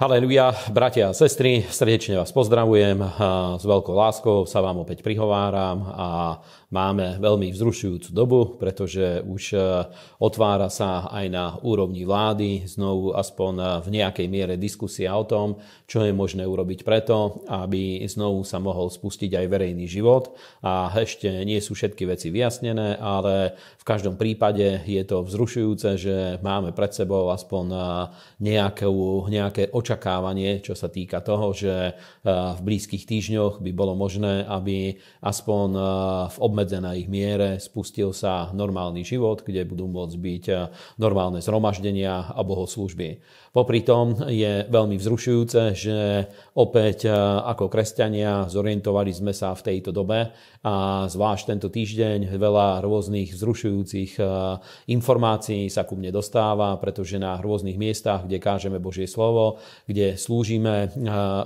Haleluja, bratia a sestry, srdečne vás pozdravujem, s veľkou láskou sa vám opäť prihováram a máme veľmi vzrušujúcu dobu, pretože už e, otvára sa aj na úrovni vlády znovu aspoň e, v nejakej miere diskusia o tom, čo je možné urobiť preto, aby znovu sa mohol spustiť aj verejný život. A ešte nie sú všetky veci vyjasnené, ale v každom prípade je to vzrušujúce, že máme pred sebou aspoň e, nejakú, nejaké očakávanie, čo sa týka toho, že v blízkych týždňoch by bolo možné, aby aspoň v obmedzení obmedzená ich miere, spustil sa normálny život, kde budú môcť byť eh, normálne zhromaždenia a bohoslužby. Popri tom je veľmi vzrušujúce, že opäť eh, ako kresťania zorientovali sme sa v tejto dobe a zvlášť tento týždeň veľa rôznych vzrušujúcich eh, informácií sa ku mne dostáva, pretože na rôznych miestach, kde kážeme Božie slovo, kde slúžime,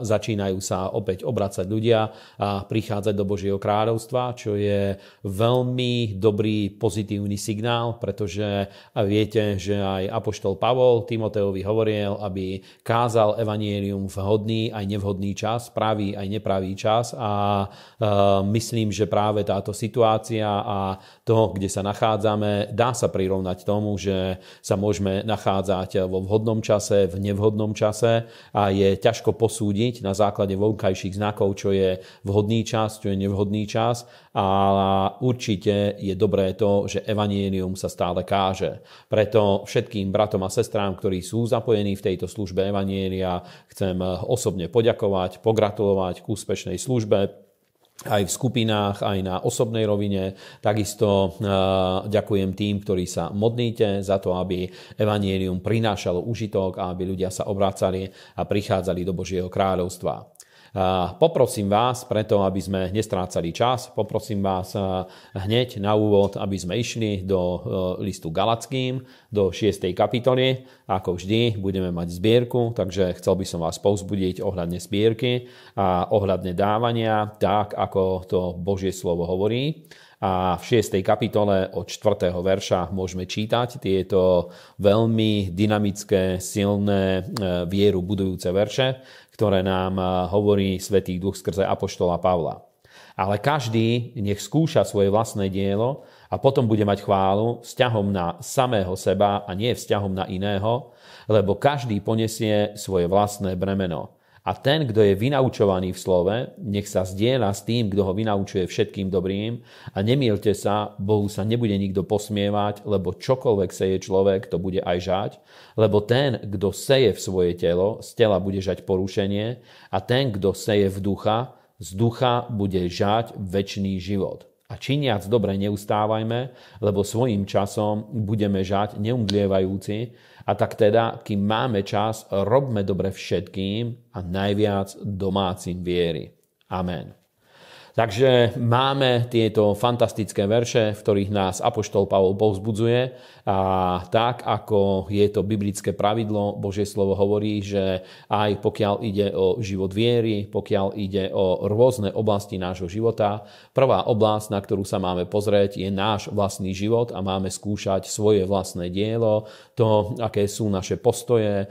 začínajú sa opäť obracať ľudia a prichádzať do Božieho kráľovstva, čo je veľmi dobrý pozitívny signál, pretože viete, že aj Apoštol Pavol Timoteovi hovoril, aby kázal evanielium vhodný aj nevhodný čas, pravý aj nepravý čas a e, myslím, že práve táto situácia a to, kde sa nachádzame, dá sa prirovnať tomu, že sa môžeme nachádzať vo vhodnom čase, v nevhodnom čase a je ťažko posúdiť na základe vonkajších znakov, čo je vhodný čas, čo je nevhodný čas a určite je dobré to, že evanielium sa stále káže. Preto všetkým bratom a sestrám, ktorí sú zapojení v tejto službe evanielia, chcem osobne poďakovať, pogratulovať k úspešnej službe, aj v skupinách, aj na osobnej rovine. Takisto e, ďakujem tým, ktorí sa modlíte za to, aby evanielium prinášalo užitok a aby ľudia sa obrácali a prichádzali do Božieho kráľovstva. Poprosím vás preto, aby sme nestrácali čas, poprosím vás hneď na úvod, aby sme išli do e, listu Galackým, do 6. kapitoly. Ako vždy, budeme mať zbierku, takže chcel by som vás povzbudiť ohľadne zbierky a ohľadne dávania, tak ako to Božie slovo hovorí. A v 6. kapitole od 4. verša môžeme čítať tieto veľmi dynamické, silné e, vieru budujúce verše ktoré nám eh, hovorí Svetý Duch skrze Apoštola Pavla. Ale každý nech skúša svoje vlastné dielo a potom bude mať chválu vzťahom na samého seba a nie vzťahom na iného, lebo každý poniesie svoje vlastné bremeno. A ten, kto je vynaučovaný v slove, nech sa zdieľa s tým, kto ho vynaučuje všetkým dobrým a nemielte sa, Bohu sa nebude nikto posmievať, lebo čokoľvek seje človek, to bude aj žať, lebo ten, kto seje v svoje telo, z tela bude žať porušenie a ten, kto seje v ducha, z ducha bude žať väčší život. A činiac dobre neustávajme, lebo svojim časom budeme žať neumdlievajúci, a tak teda, kým máme čas, robme dobre všetkým a najviac domácim viery. Amen. Takže máme tieto fantastické verše, v ktorých nás Apoštol Pavol povzbudzuje a tak, ako je to biblické pravidlo, Božie slovo hovorí, že aj pokiaľ ide o život viery, pokiaľ ide o rôzne oblasti nášho života, prvá oblasť, na ktorú sa máme pozrieť, je náš vlastný život a máme skúšať svoje vlastné dielo, to, aké sú naše postoje,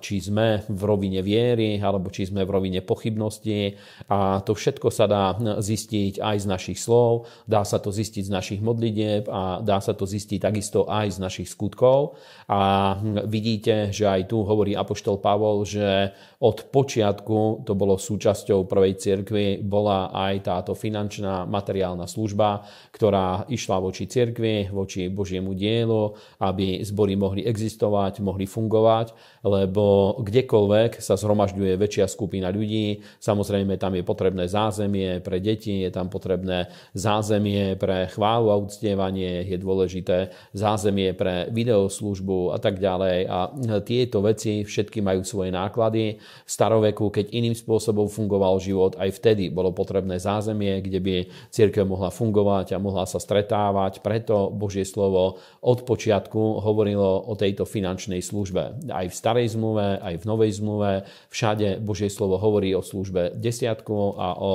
či sme v rovine viery, alebo či sme v rovine pochybnosti a to všetko sa dá zistiť aj z našich slov, dá sa to zistiť z našich modlitieb a dá sa to zistiť takisto aj z našich skutkov. A hm, vidíte, že aj tu hovorí Apoštol Pavol, že od počiatku, to bolo súčasťou prvej cirkvi, bola aj táto finančná materiálna služba, ktorá išla voči cirkvi, voči Božiemu dielu, aby zbory mohli existovať, mohli fungovať, lebo kdekoľvek sa zhromažďuje väčšia skupina ľudí, samozrejme tam je potrebné zázemie, pre deti, je tam potrebné zázemie pre chválu a uctievanie, je dôležité zázemie pre videoslužbu a tak ďalej. A tieto veci všetky majú svoje náklady. V staroveku, keď iným spôsobom fungoval život, aj vtedy bolo potrebné zázemie, kde by církev mohla fungovať a mohla sa stretávať. Preto Božie slovo od počiatku hovorilo o tejto finančnej službe. Aj v starej zmluve, aj v novej zmluve, všade Božie slovo hovorí o službe desiatku a o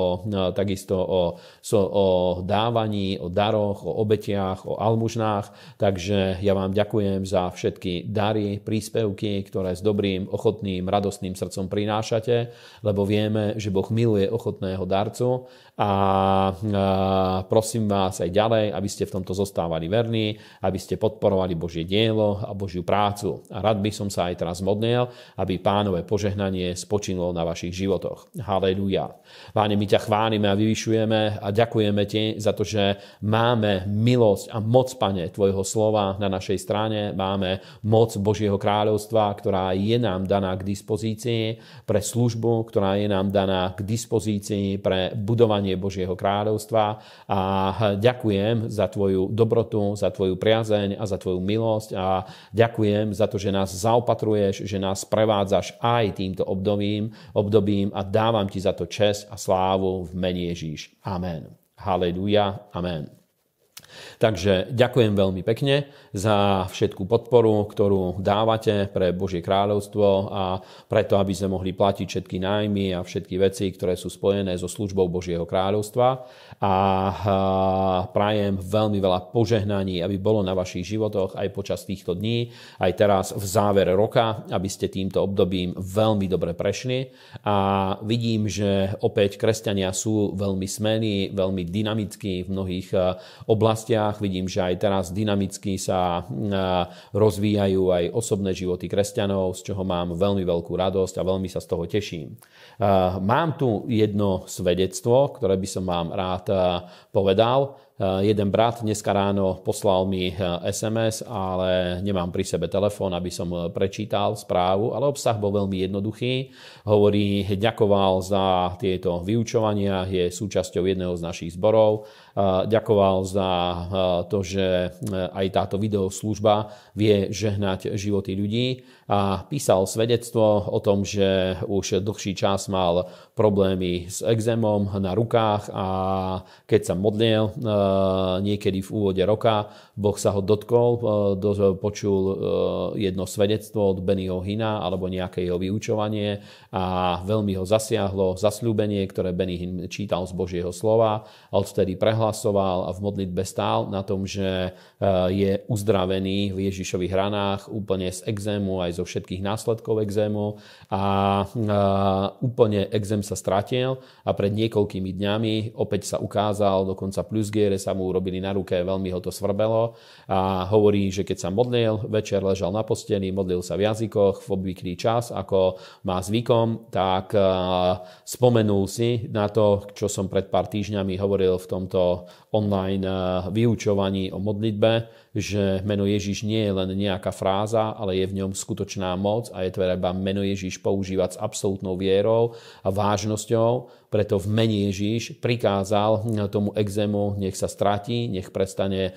takisto o, so, o dávaní, o daroch, o obetiach, o almužnách. Takže ja vám ďakujem za všetky dary, príspevky, ktoré s dobrým, ochotným, radostným srdcom prinášate, lebo vieme, že Boh miluje ochotného darcu a, prosím vás aj ďalej, aby ste v tomto zostávali verní, aby ste podporovali Božie dielo a Božiu prácu. A rád by som sa aj teraz modnil, aby pánové požehnanie spočinulo na vašich životoch. Halelúja. Páne, my ťa chválime chválime a vyvyšujeme a ďakujeme Ti za to, že máme milosť a moc, Pane, Tvojho slova na našej strane, máme moc Božieho kráľovstva, ktorá je nám daná k dispozícii pre službu, ktorá je nám daná k dispozícii pre budovanie Božieho kráľovstva a ďakujem za Tvoju dobrotu, za Tvoju priazeň a za Tvoju milosť a ďakujem za to, že nás zaopatruješ, že nás prevádzaš aj týmto obdobím, obdobím a dávam Ti za to čest a slávu v mene Amen Ježíš. Amen. Haleluja. Amen. Takže ďakujem veľmi pekne za všetku podporu, ktorú dávate pre Božie kráľovstvo a preto, aby sme mohli platiť všetky nájmy a všetky veci, ktoré sú spojené so službou Božieho kráľovstva. A prajem veľmi veľa požehnaní, aby bolo na vašich životoch aj počas týchto dní, aj teraz v záver roka, aby ste týmto obdobím veľmi dobre prešli. A vidím, že opäť kresťania sú veľmi smení, veľmi dynamickí v mnohých e, oblastiach rodinách. Vidím, že aj teraz dynamicky sa mm, rozvíjajú aj osobné životy kresťanov, z čoho mám veľmi veľkú radosť a veľmi sa z toho teším. Mám tu jedno svedectvo, ktoré by som vám rád povedal. Jeden brat dneska ráno poslal mi SMS, ale nemám pri sebe telefón, aby som e, prečítal správu, ale obsah bol veľmi jednoduchý. Hovorí, ďakoval za tieto vyučovania, je súčasťou jedného z našich zborov ďakoval za to, že e, aj táto videoslužba vie žehnať životy ľudí a písal svedectvo o tom, že už dlhší čas mal problémy s exémom na rukách a keď sa modlil e, niekedy v úvode roka, Boh sa ho dotkol, e, počul jedno svedectvo od Bennyho Hina alebo nejaké jeho vyučovanie a veľmi ho zasiahlo zasľúbenie, ktoré Benny Hinn čítal z Božieho slova a odtedy prehľadal zahlasoval a v modlitbe stál na tom, že e, je uzdravený v Ježišových ranách úplne z exému, aj zo všetkých následkov exému a e, úplne exém sa stratil a pred niekoľkými dňami opäť sa ukázal, dokonca plusgiere sa mu urobili na ruke, veľmi ho to svrbelo a hovorí, že keď sa modlil, večer ležal na posteli, modlil sa v jazykoch v obvyklý čas, ako má zvykom, tak e, spomenul si na to, čo som pred pár týždňami hovoril v tomto online eh, vyučovaní o modlitbe, že meno Ježiš nie je len nejaká fráza, ale je v ňom skutočná moc a je treba meno Ježiš používať s absolútnou vierou a vážnosťou. Preto v mene Ježiš prikázal hm, tomu exému, nech sa stratí, nech prestane eh,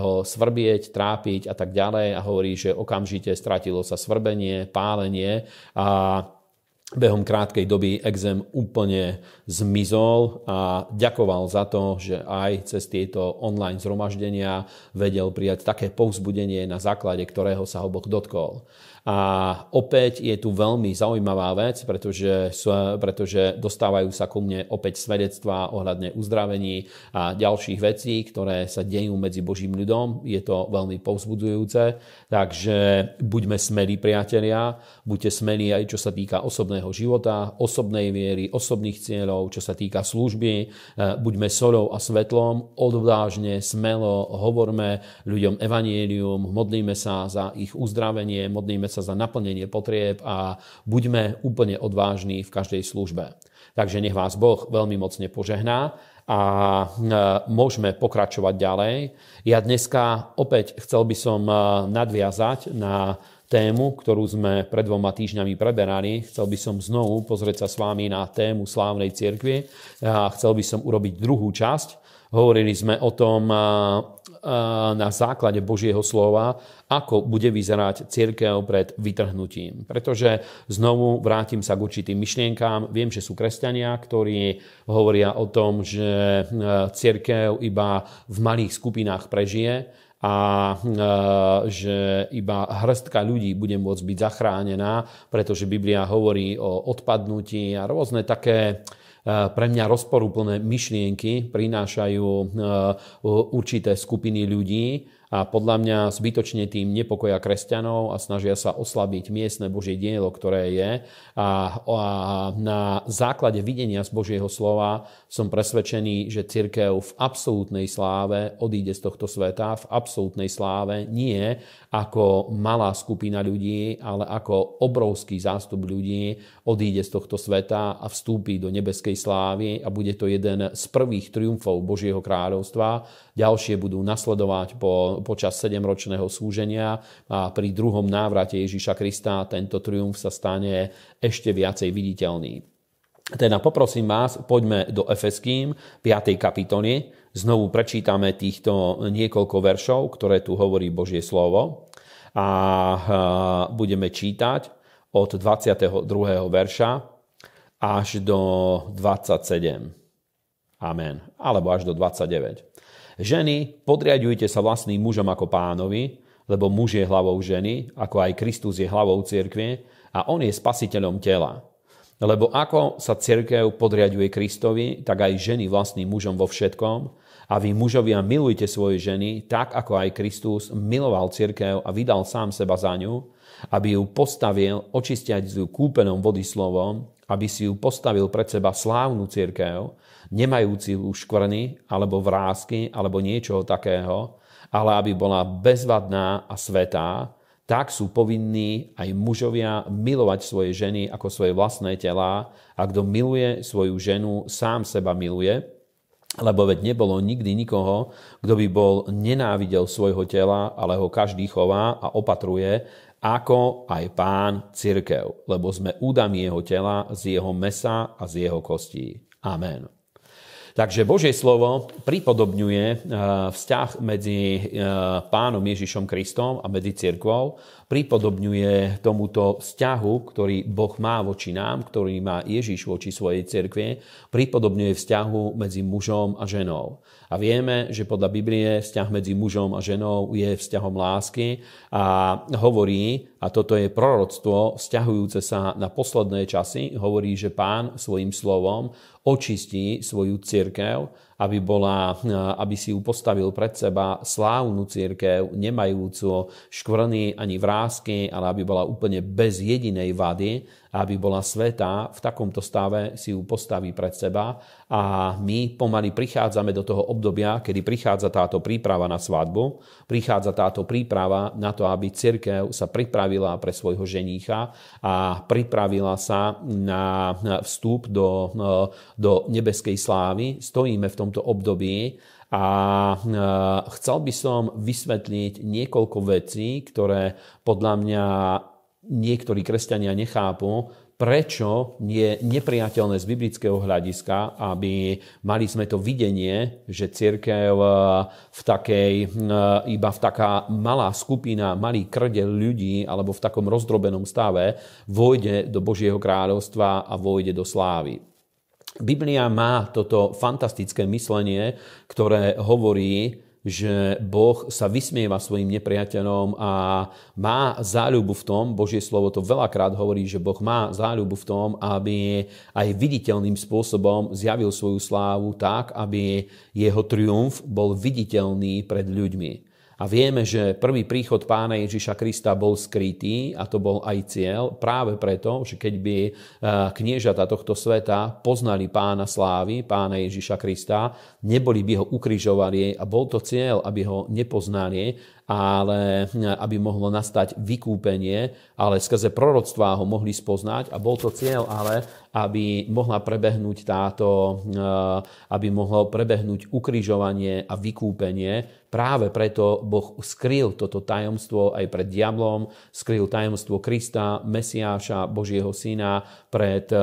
ho svrbieť, trápiť a tak ďalej a hovorí, že okamžite stratilo sa svrbenie, pálenie a behom krátkej doby exém úplne zmizol a ďakoval za to, že aj cez tieto online zhromaždenia vedel prijať také povzbudenie, na základe ktorého sa ho Boh dotkol. A opäť je tu veľmi zaujímavá vec, pretože, pretože dostávajú sa ku mne opäť svedectvá ohľadne uzdravení a ďalších vecí, ktoré sa dejú medzi Božím ľudom. Je to veľmi povzbudzujúce. Takže buďme smelí priatelia, buďte smelí aj čo sa týka osobného osobného života, osobnej viery, osobných cieľov, čo sa týka služby. E, buďme solou a svetlom, odvážne, smelo hovorme ľuďom evanielium, modlíme sa za ich uzdravenie, modlíme sa za naplnenie potrieb a buďme úplne odvážni v každej službe. Takže nech vás Boh veľmi mocne požehná a e, môžeme pokračovať ďalej. Ja dneska opäť chcel by som e, nadviazať na tému, ktorú sme pred dvoma týždňami preberali. Chcel by som znovu pozrieť sa s vami na tému slávnej cirkvi. A chcel by som urobiť druhú časť. Hovorili sme o tom na základe Božieho slova, ako bude vyzerať církev pred vytrhnutím. Pretože znovu vrátim sa k určitým myšlienkám. Viem, že sú kresťania, ktorí hovoria o tom, že e, církev iba v malých skupinách prežije a e, že iba hrstka ľudí bude môcť byť zachránená, pretože Biblia hovorí o odpadnutí a rôzne také e, pre mňa rozporúplné myšlienky prinášajú e, určité skupiny ľudí a podľa mňa zbytočne tým nepokoja kresťanov a snažia sa oslabiť miestne Božie dielo, ktoré je. A, a na základe videnia z Božieho slova som presvedčený, že cirkev v absolútnej sláve odíde z tohto sveta, v absolútnej sláve nie ako malá skupina ľudí, ale ako obrovský zástup ľudí odíde z tohto sveta a vstúpi do nebeskej slávy a bude to jeden z prvých triumfov Božieho kráľovstva. Ďalšie budú nasledovať po počas sedemročného súženia a pri druhom návrate Ježíša Krista tento triumf sa stane ešte viacej viditeľný. Teda poprosím vás, poďme do Efeským 5. kapitóny Znovu prečítame týchto niekoľko veršov, ktoré tu hovorí Božie slovo. A budeme čítať od 22. verša až do 27. Amen. Alebo až do 29. Ženy, podriadujte sa vlastným mužom ako pánovi, lebo muž je hlavou ženy, ako aj Kristus je hlavou cirkve, a on je spasiteľom tela. Lebo ako sa cirkev podriaduje Kristovi, tak aj ženy vlastným mužom vo všetkom, a vy mužovia milujte svoje ženy, tak ako aj Kristus miloval cirkev a vydal sám seba za ňu, aby ju postavil očistiať z kúpenom vody slovom, aby si ju postavil pred seba slávnu církev, nemajúci už škvrny, alebo vrázky, alebo niečoho takého, ale aby bola bezvadná a svetá, tak sú povinní aj mužovia milovať svoje ženy ako svoje vlastné telá a kto miluje svoju ženu, sám seba miluje, lebo veď nebolo nikdy nikoho, kto by bol nenávidel svojho tela, ale ho každý chová a opatruje ako aj pán cirkev, lebo sme údami jeho tela, z jeho mesa a z jeho kostí. Amen. Takže Božie slovo pripodobňuje e, vzťah medzi e, pánom Ježišom Kristom a medzi cirkvou, pripodobňuje tomuto vzťahu, ktorý Boh má voči nám, ktorý má Ježiš voči svojej cirkvi, pripodobňuje vzťahu medzi mužom a ženou. A vieme, že podľa Biblie vzťah medzi mužom a ženou je vzťahom lásky a hovorí, a toto je proroctvo vzťahujúce sa na posledné časy, hovorí, že pán svojim slovom očistí svoju církev, aby, bola, e, aby si ju postavil pred seba slávnu cirkev, nemajúcu škvrny ani vrázky, ale aby bola úplne bez jedinej vady, aby bola svetá, v takomto stave si ju postaví pred seba a my pomaly prichádzame do toho obdobia, kedy prichádza táto príprava na svadbu, prichádza táto príprava na to, aby cirkev sa pripravila pre svojho ženícha a pripravila sa na vstup do, do nebeskej slávy. Stojíme v tomto období a chcel by som vysvetliť niekoľko vecí, ktoré podľa mňa niektorí kresťania nechápu, prečo je nepriateľné z biblického hľadiska, aby mali sme to videnie, že církev eh, v takej, eh, iba v taká malá skupina, malý krde ľudí, alebo v takom rozdrobenom stave, vojde do Božieho kráľovstva a vojde do slávy. Biblia má toto fantastické myslenie, ktoré hovorí, že Boh sa vysmieva svojim nepriateľom a má záľubu v tom, Božie slovo to veľakrát hovorí, že Boh má záľubu v tom, aby aj viditeľným spôsobom zjavil svoju slávu tak, aby jeho triumf bol viditeľný pred ľuďmi. A vieme, že prvý príchod pána Ježiša Krista bol skrytý a to bol aj cieľ práve preto, že keď by eh, kniežata tohto sveta poznali pána slávy, pána Ježiša Krista, neboli by ho ukrižovali a bol to cieľ, aby ho nepoznali ale hm, aby mohlo nastať vykúpenie, ale skrze proroctvá ho mohli spoznať a bol to cieľ ale, aby mohla prebehnúť táto, hm, aby mohlo prebehnúť ukrižovanie a vykúpenie. Práve preto Boh skryl toto tajomstvo aj pred diablom, skryl tajomstvo Krista, Mesiáša, Božieho syna pred hm,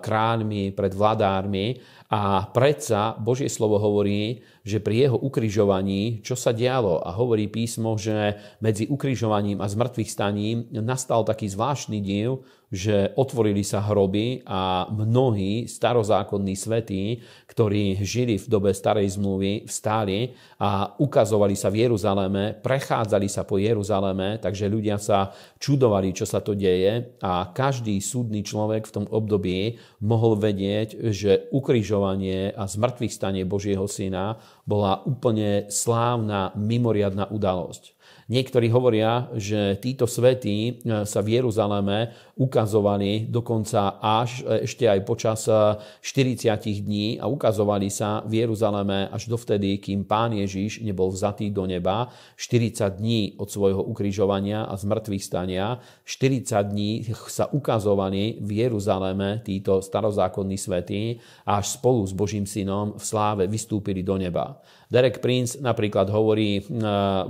kráľmi, pred vladármi a predsa Božie slovo hovorí, že pri jeho ukrižovaní, čo sa dialo? A hovorí písmo, že medzi ukrižovaním a zmrtvých staním nastal taký zvláštny div, že otvorili sa hroby a mnohí starozákonní svetí, ktorí žili v dobe starej zmluvy, vstáli a ukazovali sa v Jeruzaleme, prechádzali sa po Jeruzaleme, takže ľudia sa čudovali, čo sa to deje a každý súdny človek v tom období mohol vedieť, že ukrižovanie a zmrtvých stanie Božieho syna bola úplne slávna, mimoriadná udalosť. Niektorí hovoria, že títo svetí e, sa v Jeruzaleme ukazovali dokonca až e, ešte aj počas 40 e, dní a ukazovali sa v Jeruzaleme až dovtedy, kým pán Ježiš nebol vzatý do neba 40 dní od svojho ukrižovania a zmrtvých stania. 40 dní sa ukazovali v Jeruzaleme títo starozákonní a až spolu s Božím synom v sláve vystúpili do neba. Derek Prince napríklad hovorí e,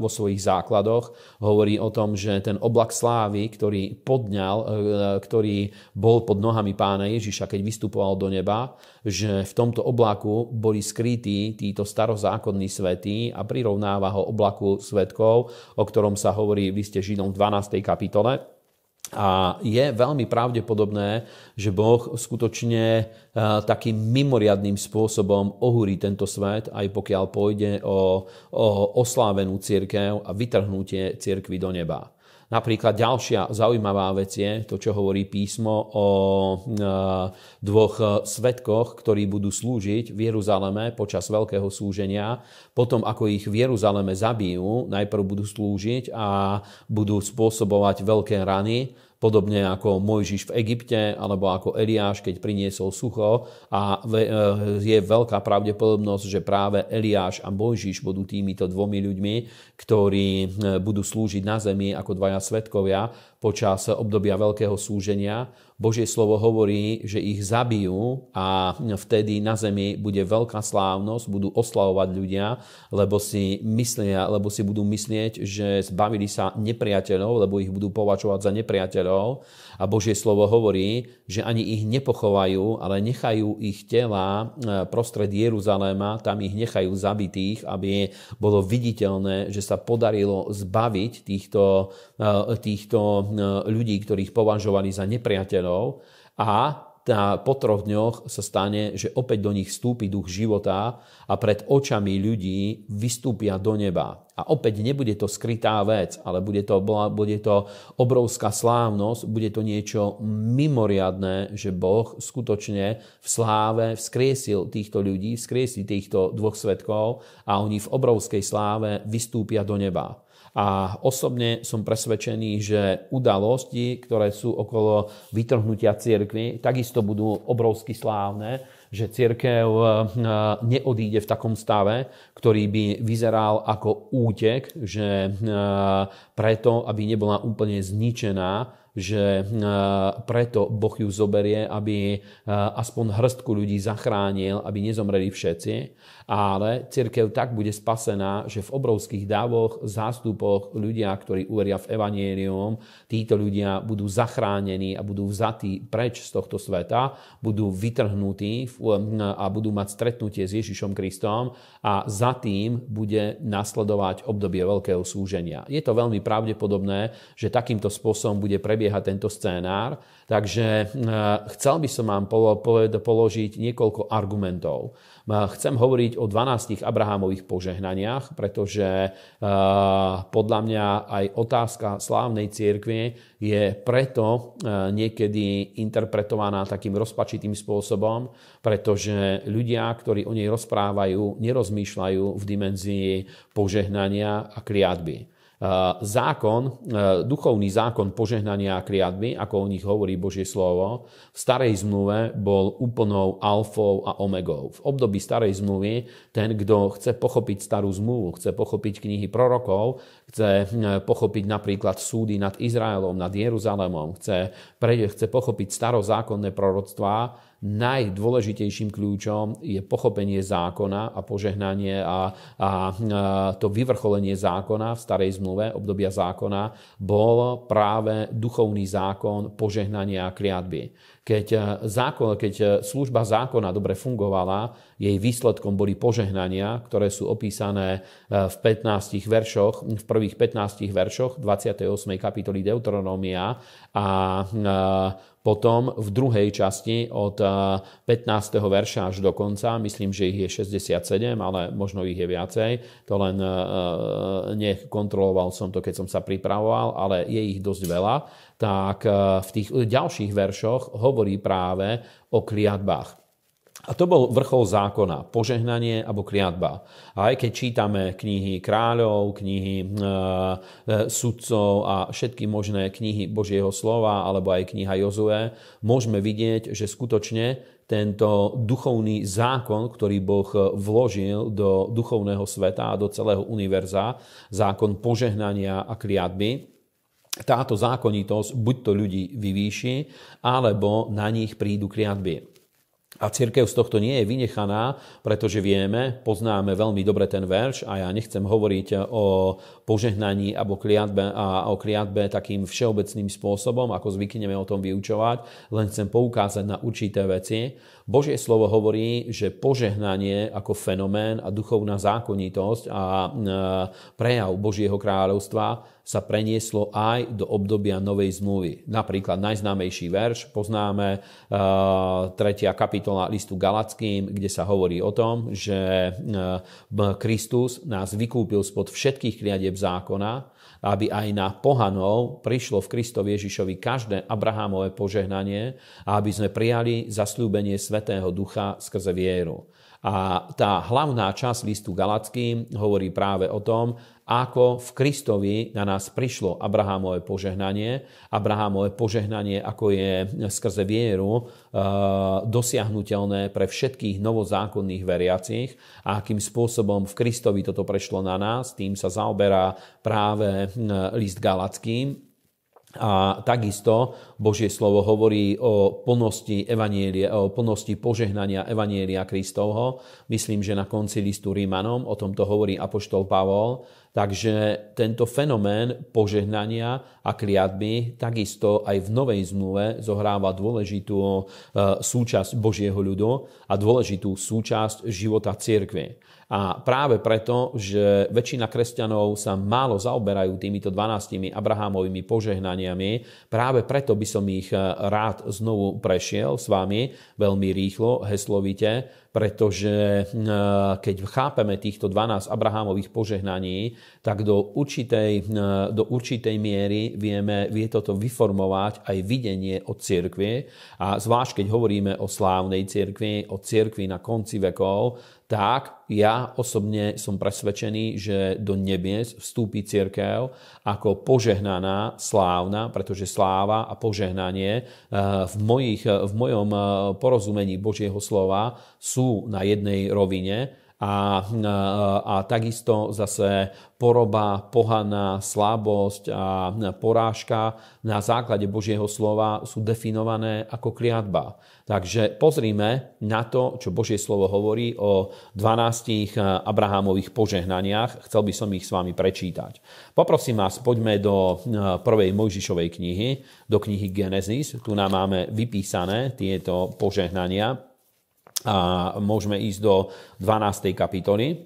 vo svojich základoch, hovorí o tom, že ten oblak slávy, ktorý podňal E, ktorý bol pod nohami pána Ježiša, keď vystupoval do neba, že v tomto oblaku boli skrytí títo starozákonní svetí a prirovnáva ho oblaku svetkov, o ktorom sa hovorí v liste Židom v 12. kapitole. A je veľmi pravdepodobné, že Boh skutočne e, takým mimoriadným spôsobom ohúri tento svet, aj pokiaľ pôjde o, o oslávenú církev a vytrhnutie církvy do neba. Napríklad ďalšia zaujímavá vec je to, čo hovorí písmo o e, dvoch e, svetkoch, ktorí budú slúžiť v Jeruzaleme počas veľkého súženia. Potom, ako ich v Jeruzaleme zabijú, najprv budú slúžiť a budú spôsobovať veľké rany Podobne ako Mojžiš v Egypte, alebo ako Eliáš, keď priniesol sucho a e, je veľká pravdepodobnosť, že práve Eliáš a Mojžiš budú týmito dvomi ľuďmi, ktorí e, budú slúžiť na zemi ako dvaja svetkovia počas obdobia veľkého súženia Božie slovo hovorí, že ich zabijú a vtedy na zemi bude veľká slávnosť, budú oslavovať ľudia, lebo si, myslia, lebo si budú myslieť, že zbavili sa nepriateľov, lebo ich budú považovať za nepriateľov a Božie slovo hovorí, že ani ich nepochovajú, ale nechajú ich tela e, prostred Jeruzaléma, tam ich nechajú zabitých, aby bolo viditeľné, že sa podarilo zbaviť týchto, e, týchto e, ľudí, ktorých považovali za nepriateľov. A tá, po troch dňoch sa stane, že opäť do nich vstúpi duch života a pred očami ľudí vystúpia do neba. A opäť nebude to skrytá vec, ale bude to, bude to obrovská slávnosť, bude to niečo mimoriadné, že Boh skutočne v sláve vzkriesil týchto ľudí, vzkriesil týchto dvoch svetkov a oni v obrovskej sláve vystúpia do neba. A osobne som presvedčený, že udalosti, ktoré sú okolo vytrhnutia cirkvy, takisto budú obrovsky slávne, že církev e, neodíde v takom stave, ktorý by vyzeral ako útek, že e, preto, aby nebola úplne zničená, že e, preto Boh ju zoberie, aby aspoň hrstku ľudí zachránil, aby nezomreli všetci ale cirkev tak bude spasená, že v obrovských dávoch, zástupoch ľudia, ktorí uveria v evanielium, títo ľudia budú zachránení a budú vzatí preč z tohto sveta, budú vytrhnutí a budú mať stretnutie s Ježišom Kristom a za tým bude nasledovať obdobie veľkého súženia. Je to veľmi pravdepodobné, že takýmto spôsobom bude prebiehať tento scénár, takže eh, chcel by som vám položiť niekoľko argumentov. Chcem hovoriť o 12 Abrahamových požehnaniach, pretože eh, podľa mňa aj otázka slávnej cirkvi je preto eh, niekedy interpretovaná takým rozpačitým spôsobom, pretože ľudia, ktorí o nej rozprávajú, nerozmýšľajú v dimenzii požehnania a kliatby. Eh, zákon, eh, duchovný zákon požehnania a kliatby, ako o nich hovorí Božie slovo, v starej zmluve bol úplnou alfou a omegou. V období starej zmluvy ten, kto chce pochopiť starú zmluvu, chce pochopiť knihy prorokov, chce eh, pochopiť napríklad súdy nad Izraelom, nad Jeruzalémom, chce, chce pochopiť starozákonné proroctvá, najdôležitejším kľúčom je pochopenie zákona a požehnanie a, a to vyvrcholenie zákona v starej zmluve, obdobia zákona, bol práve duchovný zákon požehnania a kliatby. Keď, e, zákon, keď e, služba zákona dobre fungovala, jej výsledkom boli požehnania, ktoré sú opísané e, v 15 veršoch, v prvých 15 veršoch 28. kapitoly Deuteronomia a potom v druhej časti od 15. Eh, verša až do konca, myslím, že ich je 67, ale možno ich je viacej, to len eh, eh, nekontroloval som to, keď som sa pripravoval, ale je ich dosť veľa, tak v tých ďalších veršoch hovorí práve o kliatbách. A to bol vrchol zákona, požehnanie alebo kliatba. A aj keď čítame knihy kráľov, knihy e, e, sudcov a všetky možné knihy Božieho slova alebo aj kniha Jozue, môžeme vidieť, že skutočne tento duchovný zákon, ktorý Boh vložil do duchovného sveta a do celého univerza, zákon požehnania a kliatby, táto zákonitosť buď to ľudí vyvýši, alebo na nich prídu kliatby. A církev z tohto nie je vynechaná, pretože vieme, poznáme veľmi dobre ten verš a ja nechcem hovoriť o požehnaní alebo kliatbe, a o kliatbe takým všeobecným spôsobom, ako zvykneme o tom vyučovať, len chcem poukázať na určité veci. Božie slovo hovorí, že požehnanie ako fenomén a duchovná zákonitosť a e, prejav Božieho kráľovstva sa prenieslo aj do obdobia Novej zmluvy. Napríklad najznámejší verš poznáme 3. Eh, kapitola listu Galackým, kde sa hovorí o tom, že eh, Kristus nás vykúpil spod všetkých kliadeb zákona, aby aj na pohanov prišlo v Kristovi Ježišovi každé Abrahámové požehnanie a aby sme prijali zasľúbenie Svetého Ducha skrze vieru. A tá hlavná časť listu Galackým hovorí práve o tom, ako v Kristovi na nás prišlo Abrahámové požehnanie. Abrahámové požehnanie, ako je skrze vieru e, dosiahnutelné pre všetkých novozákonných veriacich a akým spôsobom v Kristovi toto prešlo na nás, tým sa zaoberá práve eh, list Galackým a takisto Božie slovo hovorí o plnosti, evanielie, o plnosti požehnania Evanielia Kristovho. Myslím, že na konci listu Rímanom o tomto hovorí Apoštol Pavol. Takže tento fenomén požehnania a kliatby takisto aj v Novej zmluve zohráva dôležitú e, súčasť Božieho ľudu a dôležitú súčasť života cirkve. A práve preto, že väčšina kresťanov sa málo zaoberajú týmito 12 Abrahámovými požehnaniami, práve preto by som ich eh, rád znovu prešiel s vami veľmi rýchlo, heslovite, pretože eh, keď chápeme týchto 12 Abrahámových požehnaní, tak do určitej, eh, do určitej miery vieme, vie toto vyformovať aj videnie o cirkvi. A zvlášť, keď hovoríme o slávnej cirkvi, o cirkvi na konci vekov, tak ja osobne som presvedčený, že do nebies vstúpi církev ako požehnaná, slávna, pretože sláva a požehnanie eh, v, mojich, v mojom eh, porozumení Božieho slova sú na jednej rovine a, a takisto zase poroba, pohana, slabosť a porážka na základe Božieho slova sú definované ako kliatba. Takže pozrime na to, čo Božie slovo hovorí o 12 e, Abrahámových požehnaniach. Chcel by som ich s vami prečítať. Poprosím vás, poďme do e, prvej Mojžišovej knihy, do knihy Genesis. Tu nám máme vypísané tieto požehnania a môžeme ísť do 12. kapitoly.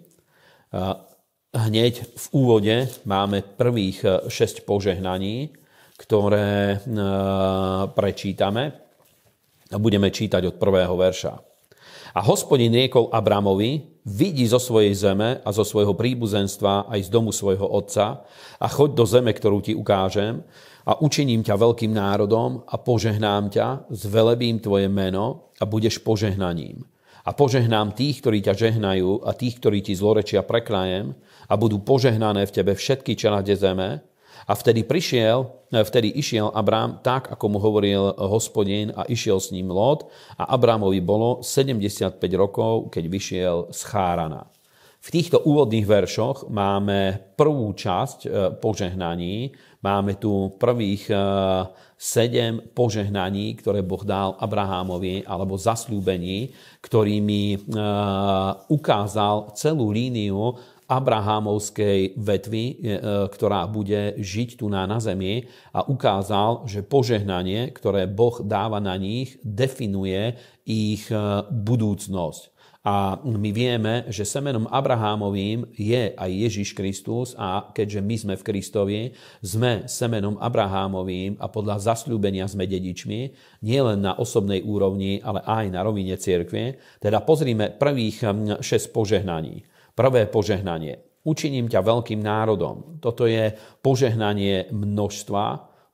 Hneď v úvode máme prvých 6 e, požehnaní, ktoré e, prečítame a budeme čítať od prvého verša. A hospodin riekol Abramovi, vidí zo svojej zeme a zo svojho príbuzenstva aj z domu svojho otca a choď do zeme, ktorú ti ukážem a učiním ťa veľkým národom a požehnám ťa, zvelebím tvoje meno a budeš požehnaním. A požehnám tých, ktorí ťa žehnajú a tých, ktorí ti zlorečia preklájem a budú požehnané v tebe všetky čelade zeme. A vtedy prišiel, e, vtedy išiel Abrám tak, ako mu hovoril hospodin a išiel s ním Lot a Abrámovi bolo 75 rokov, keď vyšiel z Chárana. V týchto úvodných veršoch máme prvú časť e, požehnaní, máme tu prvých e, sedem požehnaní, ktoré Boh dal Abrahámovi, alebo zaslúbení, ktorými e, ukázal celú líniu abrahámovskej vetvy, e, e, ktorá bude žiť tu na, na zemi a ukázal, že požehnanie, ktoré Boh dáva na nich, definuje ich budúcnosť. A my vieme, že semenom Abrahámovým je aj Ježiš Kristus a keďže my sme v Kristovi, sme semenom Abrahámovým a podľa zasľúbenia sme dedičmi, nielen na osobnej úrovni, ale aj na rovine cirkvie. Teda pozrime prvých hm, šesť požehnaní. Prvé požehnanie. Učiním ťa veľkým národom. Toto je požehnanie množstva,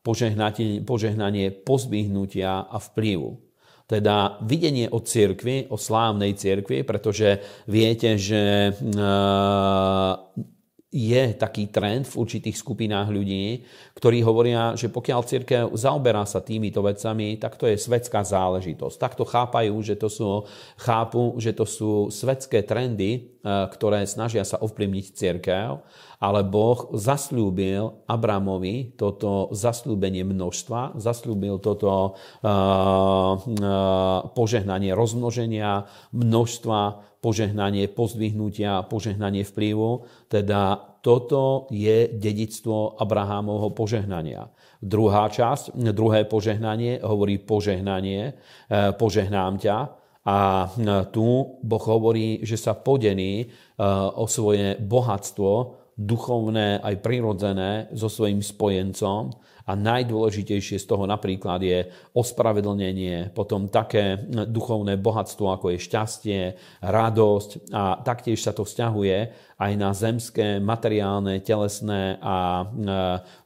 požehnanie, požehnanie a vplyvu teda videnie o cirkvi, o slávnej cirkvi, pretože viete, že eh, je taký trend v určitých skupinách ľudí, ktorí hovoria, že pokiaľ církev zaoberá sa týmito vecami, tak to je svetská záležitosť. Takto chápajú, že to sú, chápu, že to sú svetské trendy, eh, ktoré snažia sa ovplyvniť církev ale Boh zaslúbil Abramovi toto zaslúbenie množstva, zaslúbil toto uh, uh, požehnanie rozmnoženia, množstva, požehnanie pozdvihnutia, požehnanie vplyvu. Teda toto je dedictvo Abrahámovho požehnania. Druhá časť, druhé požehnanie hovorí požehnanie, uh, požehnám ťa. A uh, tu Boh hovorí, že sa podení uh, o svoje bohatstvo, duchovné, aj prirodzené so svojím spojencom a najdôležitejšie z toho napríklad je ospravedlnenie, potom také duchovné bohatstvo, ako je šťastie, radosť a taktiež sa to vzťahuje aj na zemské, materiálne, telesné a e,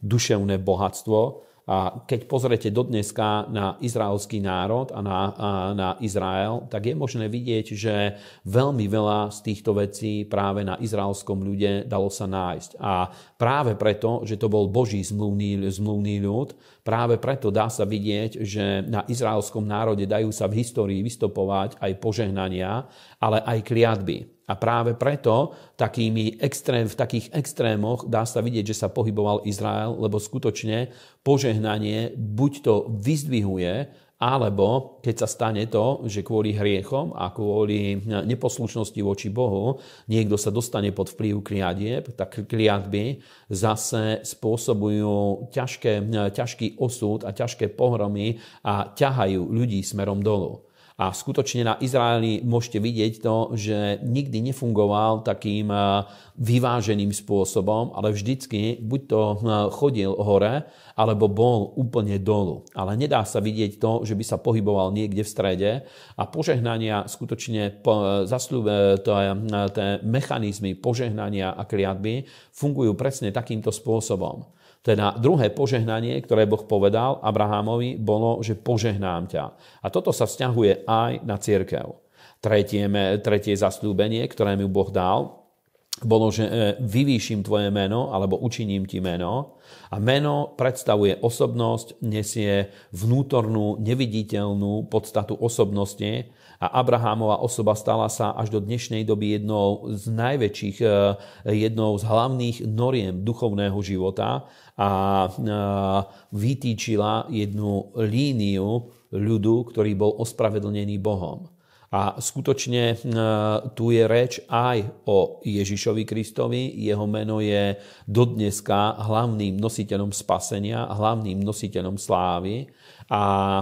duševné bohatstvo a keď pozrete dodneska na izraelský národ a na, a na Izrael, tak je možné vidieť, že veľmi veľa z týchto vecí práve na izraelskom ľude dalo sa nájsť. A práve preto, že to bol Boží zmluvný, zmluvný ľud, Práve preto dá sa vidieť, že na izraelskom národe dajú sa v histórii vystopovať aj požehnania, ale aj kliatby. A práve preto takými extrém, v takých extrémoch dá sa vidieť, že sa pohyboval Izrael, lebo skutočne požehnanie buď to vyzdvihuje alebo keď sa stane to, že kvôli hriechom a kvôli eh, neposlušnosti voči Bohu niekto sa dostane pod vplyv kliadieb, tak kliatby zase spôsobujú ťažké, eh, ťažký osud a ťažké pohromy a ťahajú ľudí smerom dolu. A skutočne na Izraeli môžete vidieť to, že nikdy nefungoval takým eh, vyváženým spôsobom, ale vždycky buď to eh, chodil hore, alebo bol úplne dolu. Ale nedá sa vidieť to, že by sa pohyboval niekde v strede a požehnania skutočne eh, zasľúbe, to je, tie mechanizmy požehnania a kliatby fungujú presne takýmto spôsobom. Teda druhé požehnanie, ktoré Boh povedal Abrahamovi, bolo, že požehnám ťa. A toto sa vzťahuje aj na církev. Tretie, tretie zastúbenie, ktoré mi Boh dal, bolo, že e, vyvýšim tvoje meno alebo učiním ti meno. A meno predstavuje osobnosť, nesie vnútornú, neviditeľnú podstatu osobnosti a Abrahámova osoba stala sa až do dnešnej doby jednou z najväčších, e, jednou z hlavných noriem duchovného života a e, vytýčila jednu líniu ľudu, ktorý bol ospravedlnený Bohom. A skutočne e, tu je reč aj o Ježišovi Kristovi. Jeho meno je dodneska hlavným nositeľom spasenia, hlavným nositeľom slávy a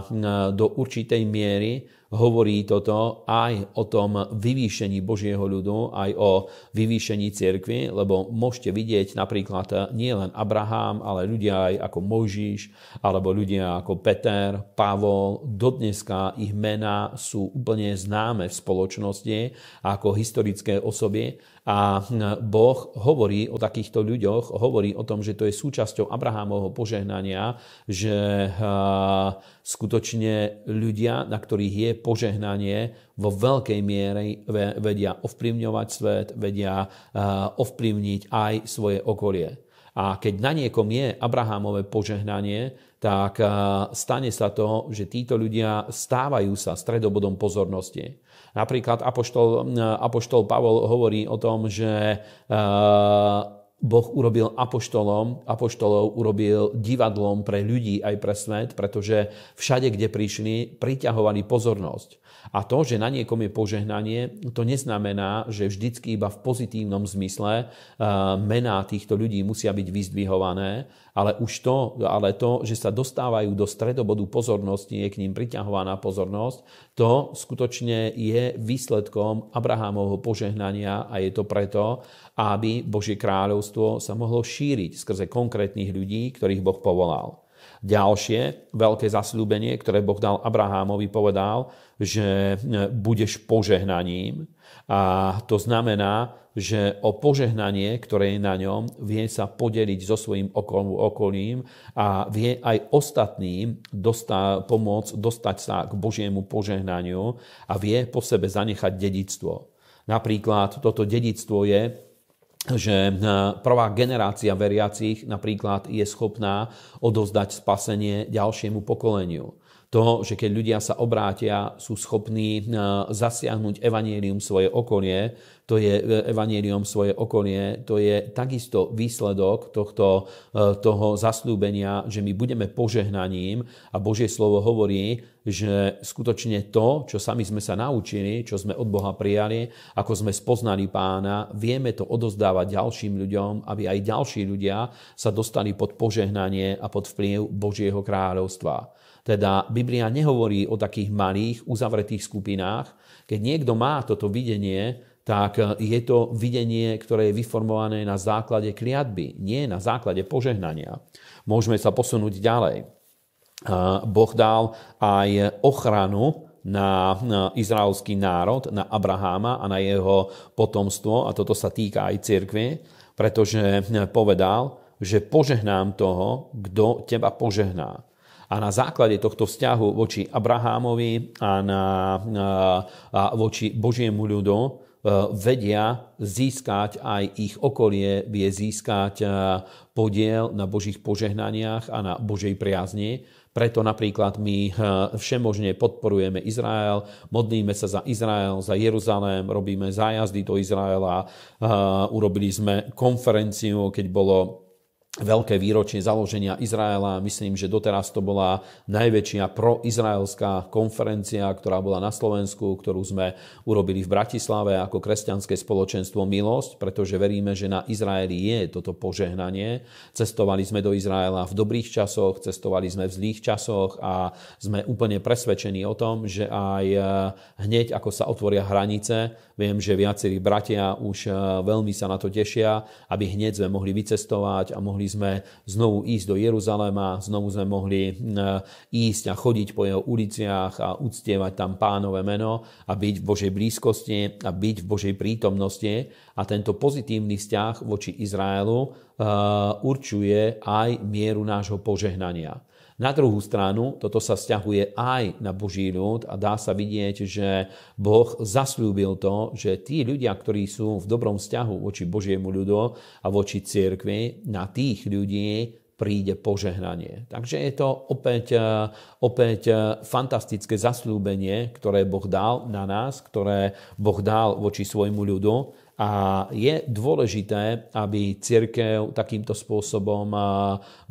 do určitej miery hovorí toto aj o tom vyvýšení Božieho ľudu, aj o vyvýšení cirkvi, lebo môžete vidieť napríklad nielen Abraham, ale ľudia aj ako Mojžiš, alebo ľudia ako Peter, Pavol. Dodneska ich mená sú úplne známe v spoločnosti ako historické osoby a Boh hovorí o takýchto ľuďoch, hovorí o tom, že to je súčasťou Abrahámovho požehnania, že skutočne ľudia, na ktorých je požehnanie vo veľkej miere vedia ovplyvňovať svet, vedia eh, ovplyvniť aj svoje okolie. A keď na niekom je Abrahámové požehnanie, tak eh, stane sa to, že títo ľudia stávajú sa stredobodom pozornosti. Napríklad Apoštol, eh, Apoštol Pavol hovorí o tom, že Boh urobil apoštolom, apoštolov urobil divadlom pre ľudí aj pre svet, pretože všade, kde prišli, priťahovali pozornosť. A to, že na niekom je požehnanie, to neznamená, že vždycky iba v pozitívnom zmysle eh, mená týchto ľudí musia byť vyzdvihované, ale už to, ale to, že sa dostávajú do stredobodu pozornosti, je k ním priťahovaná pozornosť, to skutočne je výsledkom Abrahámovho požehnania a je to preto, aby Božie kráľovstvo sa mohlo šíriť skrze konkrétnych ľudí, ktorých Boh povolal. Ďalšie veľké zasľúbenie, ktoré Boh dal Abrahámovi, povedal, že e, budeš požehnaním. A to znamená, že o požehnanie, ktoré je na ňom, vie sa podeliť so svojím okolím a vie aj ostatným dostá, pomôcť dostať sa k Božiemu požehnaniu a vie po sebe zanechať dedictvo. Napríklad toto dedictvo je že e, prvá generácia veriacich napríklad je schopná odozdať spasenie ďalšiemu pokoleniu. To, že keď ľudia sa obrátia, sú schopní e, zasiahnuť evanielium svoje okolie to je e, evanílium svoje okolie, to je takisto výsledok tohto, e, toho zaslúbenia, že my budeme požehnaním a Božie slovo hovorí, že skutočne to, čo sami sme sa naučili, čo sme od Boha prijali, ako sme spoznali pána, vieme to odozdávať ďalším ľuďom, aby aj ďalší ľudia sa dostali pod požehnanie a pod vplyv Božieho kráľovstva. Teda Biblia nehovorí o takých malých, uzavretých skupinách. Keď niekto má toto videnie, tak e, je to videnie, ktoré je vyformované na základe kliatby, nie na základe požehnania. Môžeme sa posunúť ďalej. E, boh dal aj ochranu na izraelský národ, na Abraháma a na jeho potomstvo, a toto sa týka aj církve, pretože e, povedal, že požehnám toho, kto teba požehná. A na základe tohto vzťahu voči Abrahámovi a, na, a voči Božiemu ľudu Eh, vedia získať, aj ich okolie vie získať eh, podiel na Božích požehnaniach a na Božej priazni. Preto napríklad my eh, všemožne podporujeme Izrael, modlíme sa za Izrael, za Jeruzalém, robíme zájazdy do Izraela, urobili sme konferenciu, keď bolo veľké výročie založenia Izraela. Myslím, že doteraz to bola najväčšia proizraelská konferencia, ktorá bola na Slovensku, ktorú sme urobili v Bratislave ako kresťanské spoločenstvo Milosť, pretože veríme, že na Izraeli je toto požehnanie. Cestovali sme do Izraela v dobrých časoch, cestovali sme v zlých časoch a sme úplne presvedčení o tom, že aj eh, hneď ako sa otvoria hranice, Viem, že viacerí bratia už eh, veľmi sa na to tešia, aby hneď sme mohli vycestovať a mohli sme znovu ísť do Jeruzaléma, znovu sme mohli eh, ísť a chodiť po jeho uliciach a uctievať tam pánové meno a byť v Božej blízkosti a byť v Božej prítomnosti. A tento pozitívny vzťah voči Izraelu eh, určuje aj mieru nášho požehnania. Na druhú stranu, toto sa vzťahuje aj na Boží ľud a dá sa vidieť, že Boh zasľúbil to, že tí ľudia, ktorí sú v dobrom vzťahu voči Božiemu ľudu a voči cirkvi, na tých ľudí príde požehnanie. Takže je to opäť, e, opäť e, fantastické zaslúbenie, ktoré Boh dal na nás, ktoré Boh dal voči svojmu ľudu a je dôležité, aby církev takýmto spôsobom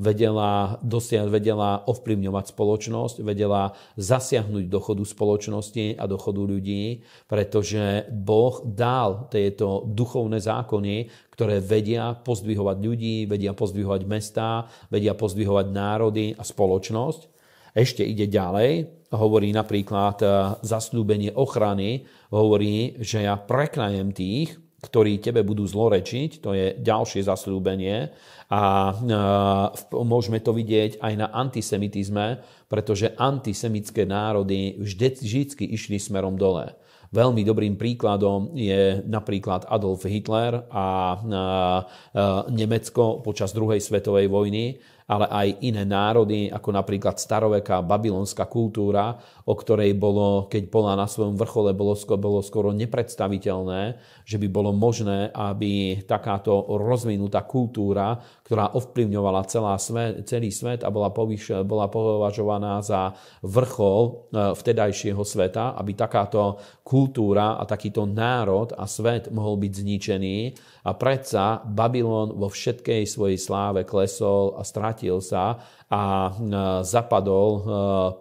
vedela, dosiať, vedela ovplyvňovať spoločnosť, vedela zasiahnuť dochodu spoločnosti a dochodu ľudí, pretože Boh dal tieto duchovné zákony, ktoré vedia pozdvihovať ľudí, vedia pozdvihovať mestá, vedia pozdvihovať národy a spoločnosť. Ešte ide ďalej, hovorí napríklad zasľúbenie ochrany, hovorí, že ja preknajem tých, ktorí tebe budú zlorečiť, to je ďalšie zasľúbenie a e, môžeme to vidieť aj na antisemitizme, pretože antisemické národy vždy, vždy išli smerom dole. Veľmi dobrým príkladom je napríklad Adolf Hitler a e, e, Nemecko počas druhej svetovej vojny, ale aj iné národy, ako napríklad staroveká babylonská kultúra, o ktorej bolo, keď bola na svojom vrchole, bolo, bolo skoro nepredstaviteľné, že by bolo možné, aby takáto rozvinutá kultúra, ktorá ovplyvňovala celá svet, celý svet a bola, povyš, bola považovaná za vrchol e, vtedajšieho sveta, aby takáto kultúra a takýto národ a svet mohol byť zničený. A predsa Babylon vo všetkej svojej sláve klesol a stratil sa a e, zapadol e,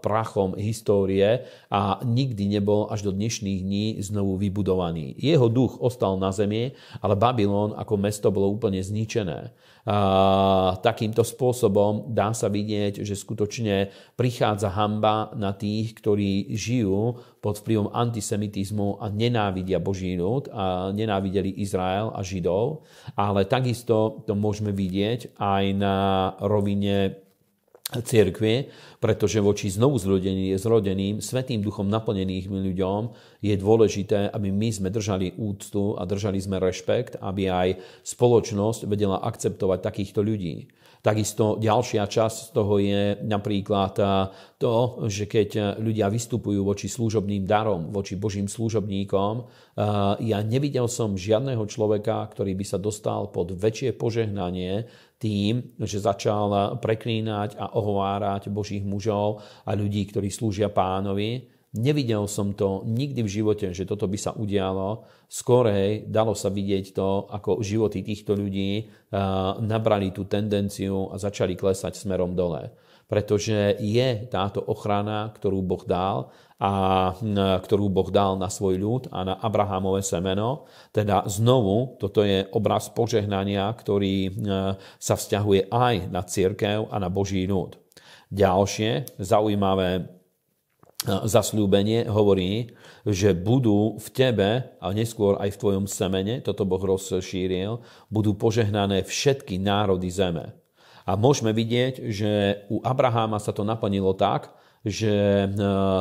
prachom histórie a nikdy nebol až do dnešných dní znovu vybudovaný. Jeho duch ostal na zemi, ale Babylon ako mesto bolo úplne zničené. A e, takýmto spôsobom dá sa vidieť, že skutočne prichádza hamba na tých, ktorí žijú pod vplyvom antisemitizmu a nenávidia Boží ľud a nenávideli Izrael a Židov, ale takisto to môžeme vidieť aj na rovine cirkvi, pretože voči znovu zrodený, zrodeným, svetým duchom naplnených ľuďom je dôležité, aby my sme držali úctu a držali sme rešpekt, aby aj spoločnosť vedela akceptovať takýchto ľudí. Takisto ďalšia časť z toho je napríklad eh, to, že keď eh, ľudia vystupujú voči služobným darom, voči Božím služobníkom, eh, ja nevidel som žiadného človeka, ktorý by sa dostal pod väčšie požehnanie tým, že začal preklínať a ohovárať božích mužov a ľudí, ktorí slúžia pánovi. Nevidel som to nikdy v živote, že toto by sa udialo. Skorej dalo sa vidieť to, ako životy týchto ľudí eh, nabrali tú tendenciu a začali klesať smerom dole. Pretože je táto ochrana, ktorú Boh dal a ktorú Boh dal na svoj ľud a na Abrahámové semeno. Teda znovu, toto je obraz požehnania, ktorý sa vzťahuje aj na církev a na Boží ľud. Ďalšie zaujímavé e, zasľúbenie hovorí, že budú v tebe a neskôr aj v tvojom semene, toto Boh rozšíril, budú požehnané všetky národy zeme. A môžeme vidieť, že u Abraháma sa to naplnilo tak, že e,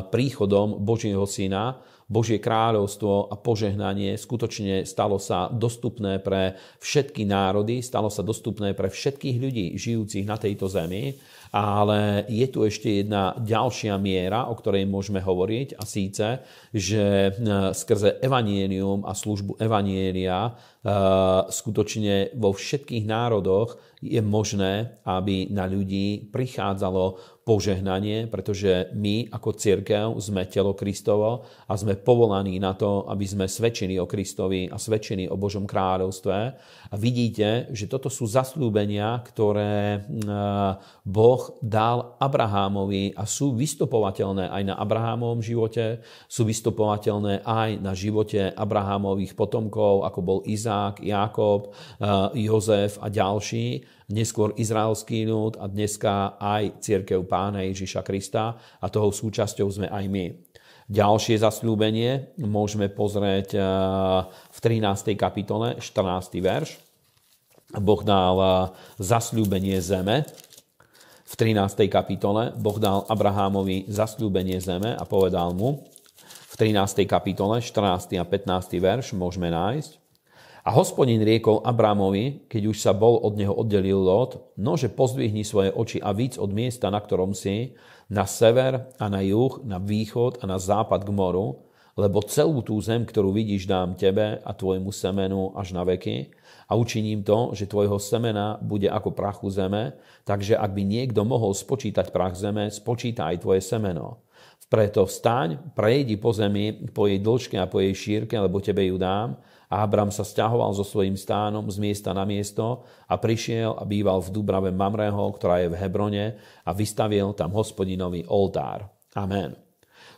príchodom Božieho Syna Božie kráľovstvo a požehnanie skutočne stalo sa dostupné pre všetky národy, stalo sa dostupné pre všetkých ľudí žijúcich na tejto zemi ale je tu ešte jedna ďalšia miera, o ktorej môžeme hovoriť a síce, že e, skrze evanienium a službu evanienia e, skutočne vo všetkých národoch je možné, aby na ľudí prichádzalo požehnanie, pretože my ako církev sme telo Kristovo a sme povolaní na to, aby sme svedčili o Kristovi a svedčili o Božom kráľovstve. A vidíte, že toto sú zaslúbenia, ktoré e, Boh Boh dal Abrahámovi a sú vystupovateľné aj na Abrahámovom živote, sú vystupovateľné aj na živote Abrahámových potomkov, ako bol Izák, Jákob, eh, Jozef a ďalší, neskôr izraelský ľud a dneska aj církev pána Ježiša Krista a toho súčasťou sme aj my. Ďalšie zasľúbenie môžeme pozrieť eh, v 13. kapitole, 14. verš. Boh dal eh, zasľúbenie zeme, v 13. kapitole Boh dal Abrahámovi zasľúbenie zeme a povedal mu, v 13. kapitole 14. a 15. verš môžeme nájsť, a hospodin riekol Abramovi, keď už sa bol od neho oddelil Lot, nože pozdvihni svoje oči a víc od miesta, na ktorom si, na sever a na juh, na východ a na západ k moru, lebo celú tú zem, ktorú vidíš, dám tebe a tvojmu semenu až na veky a učiním to, že tvojho semena bude ako prachu zeme, takže ak by niekto mohol spočítať prach zeme, spočíta aj tvoje semeno. Preto vstaň, prejdi po zemi, po jej dĺžke a po jej šírke, lebo tebe ju dám. A Abram sa stiahoval so svojím stánom z miesta na miesto a prišiel a býval v Dubrave Mamreho, ktorá je v Hebrone a vystavil tam hospodinový oltár. Amen.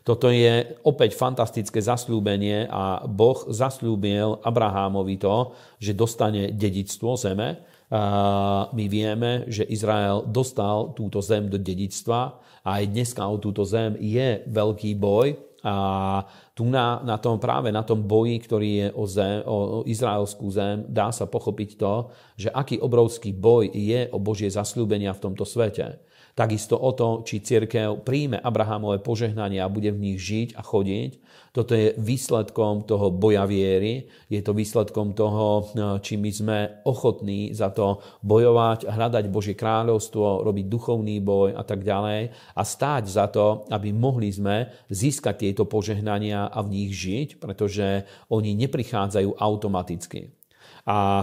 Toto je opäť fantastické zasľúbenie a Boh zasľúbil Abrahámovi to, že dostane dedictvo zeme. My vieme, že Izrael dostal túto zem do dedictva a aj dneska o túto zem je veľký boj. A tu na, na tom, práve na tom boji, ktorý je o, zem, o, o izraelskú zem, dá sa pochopiť to, že aký obrovský boj je o Božie zasľúbenia v tomto svete. Takisto o to, či církev príjme Abrahamové požehnanie a bude v nich žiť a chodiť. Toto je výsledkom toho boja viery, je to výsledkom toho, e, či my sme ochotní za to bojovať, hľadať Božie kráľovstvo, robiť duchovný boj a tak ďalej a stáť za to, aby mohli sme získať tieto požehnania a v nich žiť, pretože oni neprichádzajú automaticky. A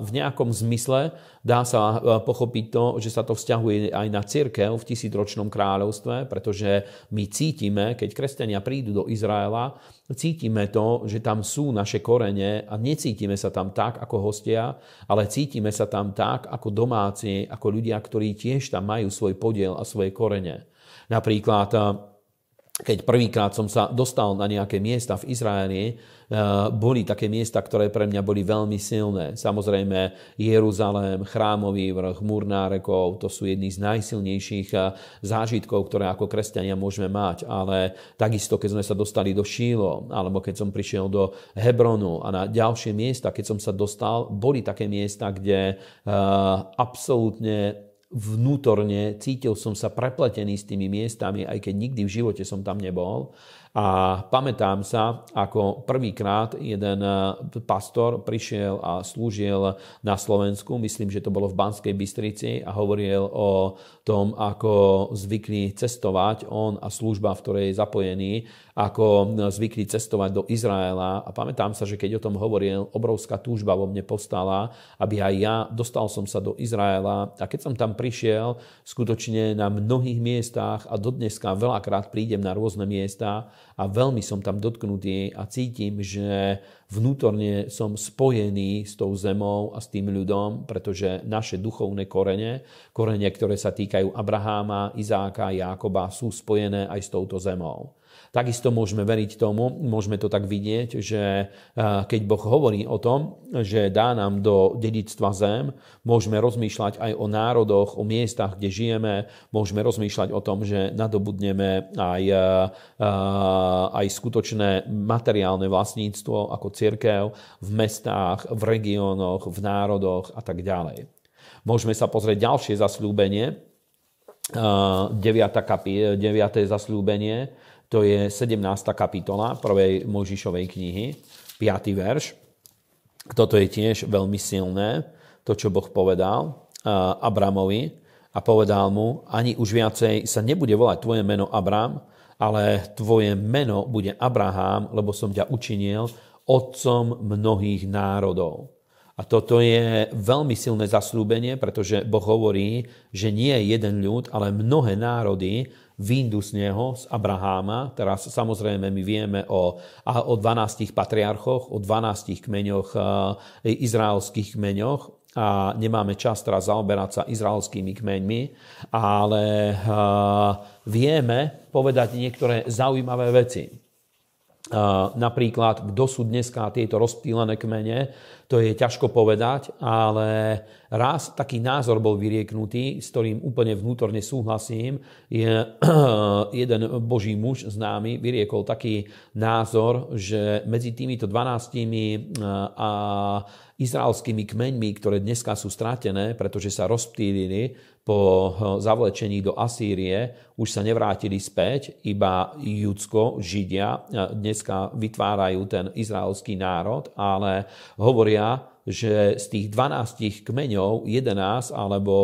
v nejakom zmysle dá sa e, pochopiť to, že sa to vzťahuje aj na cirkev v tisícročnom kráľovstve, pretože my cítime, keď kresťania prídu do Izraela, cítime to, že tam sú naše korene a necítime sa tam tak ako hostia, ale cítime sa tam tak ako domáci, ako ľudia, ktorí tiež tam majú svoj podiel a svoje korene. Napríklad e, keď prvýkrát som sa dostal na nejaké miesta v Izraeli, eh, boli také miesta, ktoré pre mňa boli veľmi silné. Samozrejme Jeruzalém, Chrámový vrch, Múrná rekov, to sú jedny z najsilnejších eh, zážitkov, ktoré ako kresťania môžeme mať. Ale takisto, keď sme sa dostali do Šílo, alebo keď som prišiel do Hebronu a na ďalšie miesta, keď som sa dostal, boli také miesta, kde eh, absolútne vnútorne cítil som sa prepletený s tými miestami, aj keď nikdy v živote som tam nebol. A pamätám sa, ako prvýkrát jeden eh, pastor prišiel a slúžil na Slovensku, myslím, že to bolo v Banskej Bystrici a hovoril o tom, ako zvykli cestovať on a služba, v ktorej je zapojený, ako eh, zvykli cestovať do Izraela. A pamätám sa, že keď o tom hovoril, obrovská túžba vo mne postala, aby aj ja dostal som sa do Izraela. A keď som tam prišiel, skutočne na mnohých miestach a dodneska veľakrát prídem na rôzne miesta, a veľmi som tam dotknutý a cítim, že vnútorne som spojený s tou zemou a s tým ľudom, pretože naše duchovné korene, korene, ktoré sa týkajú Abraháma, Izáka, Jákoba, sú spojené aj s touto zemou. Takisto môžeme veriť tomu, môžeme to tak vidieť, že eh, keď Boh hovorí o tom, že dá nám do dedictva zem, môžeme rozmýšľať aj o národoch, o miestach, kde žijeme, môžeme rozmýšľať o tom, že nadobudneme aj, eh, eh, aj skutočné materiálne vlastníctvo ako cirkev v mestách, v regiónoch, v národoch a tak ďalej. Môžeme sa pozrieť ďalšie zasľúbenie, 9. Kapi, 9. zasľúbenie, to je 17. kapitola prvej Mojžišovej knihy, 5. verš. Toto je tiež veľmi silné, to, čo Boh povedal eh, Abramovi a povedal mu, ani už viacej sa nebude volať tvoje meno Abram, ale tvoje meno bude Abraham, lebo som ťa učinil otcom mnohých národov. A toto je veľmi silné zaslúbenie, pretože Boh hovorí, že nie je jeden ľud, ale mnohé národy vyndú z neho, z Abraháma. Teraz samozrejme my vieme o, o 12 patriarchoch, o 12 kmeňoch, izraelských kmeňoch a nemáme čas teraz zaoberať sa izraelskými kmeňmi, ale vieme povedať niektoré zaujímavé veci. Napríklad, kto sú dneska tieto rozptýlené kmene, to je ťažko povedať, ale raz taký názor bol vyrieknutý, s ktorým úplne vnútorne súhlasím. Je, jeden boží muž známy vyriekol taký názor, že medzi týmito 12 e, a izraelskými kmeňmi, ktoré dneska sú stratené, pretože sa rozptýlili po e, zavlečení do Asýrie, už sa nevrátili späť, iba Judsko, Židia e, dneska vytvárajú ten izraelský národ, ale hovoria vedia, že z tých 12 kmeňov 11 alebo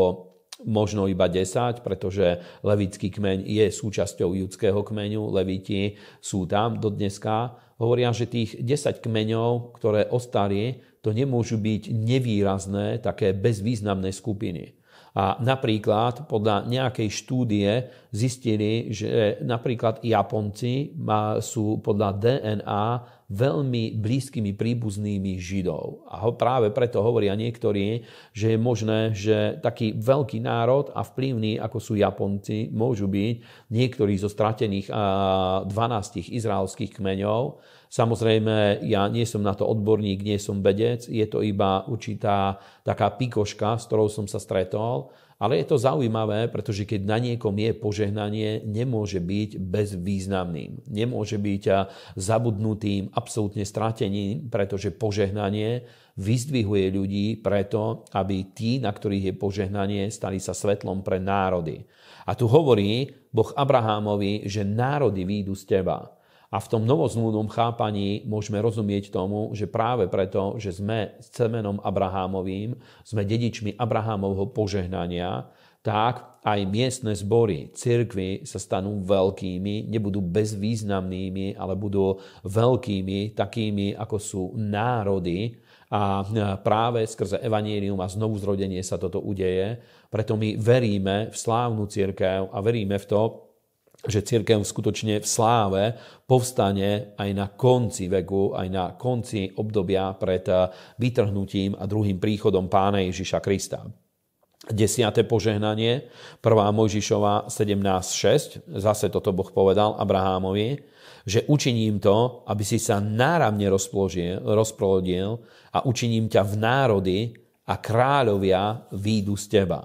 možno iba 10, pretože levický kmeň je súčasťou judského kmeňu, levíti sú tam do dneska, hovoria, že tých 10 kmeňov, ktoré ostali, to nemôžu byť nevýrazné, také bezvýznamné skupiny. A napríklad podľa nejakej štúdie zistili, že napríklad Japonci sú podľa DNA veľmi blízkymi príbuznými Židov. A ho práve preto hovoria niektorí, že je možné, že taký veľký národ a vplyvný, ako sú Japonci, môžu byť niektorí zo stratených 12 izraelských kmeňov. Samozrejme, ja nie som na to odborník, nie som vedec, je to iba určitá taká pikoška, s ktorou som sa stretol, ale je to zaujímavé, pretože keď na niekom je požehnanie, nemôže byť bezvýznamným. Nemôže byť zabudnutým, absolútne strateným, pretože požehnanie vyzdvihuje ľudí preto, aby tí, na ktorých je požehnanie, stali sa svetlom pre národy. A tu hovorí Boh Abrahámovi, že národy výjdu z teba. A v tom novozmúdnom chápaní môžeme rozumieť tomu, že práve preto, že sme s cemenom Abrahámovým, sme dedičmi Abrahámovho požehnania, tak aj miestne zbory, cirkvy sa stanú veľkými, nebudú bezvýznamnými, ale budú veľkými, takými ako sú národy. A e, práve skrze evanílium a znovuzrodenie sa toto udeje. Preto my veríme v slávnu cirkev a veríme v to, že církev skutočne v sláve povstane aj na konci veku, aj na konci obdobia pred eh, vytrhnutím a druhým príchodom pána Ježiša Krista. Desiate požehnanie, 1. Mojžišova 17.6, zase toto Boh povedal Abrahámovi, že učiním to, aby si sa náramne rozplodil a učiním ťa v národy a kráľovia výjdu z teba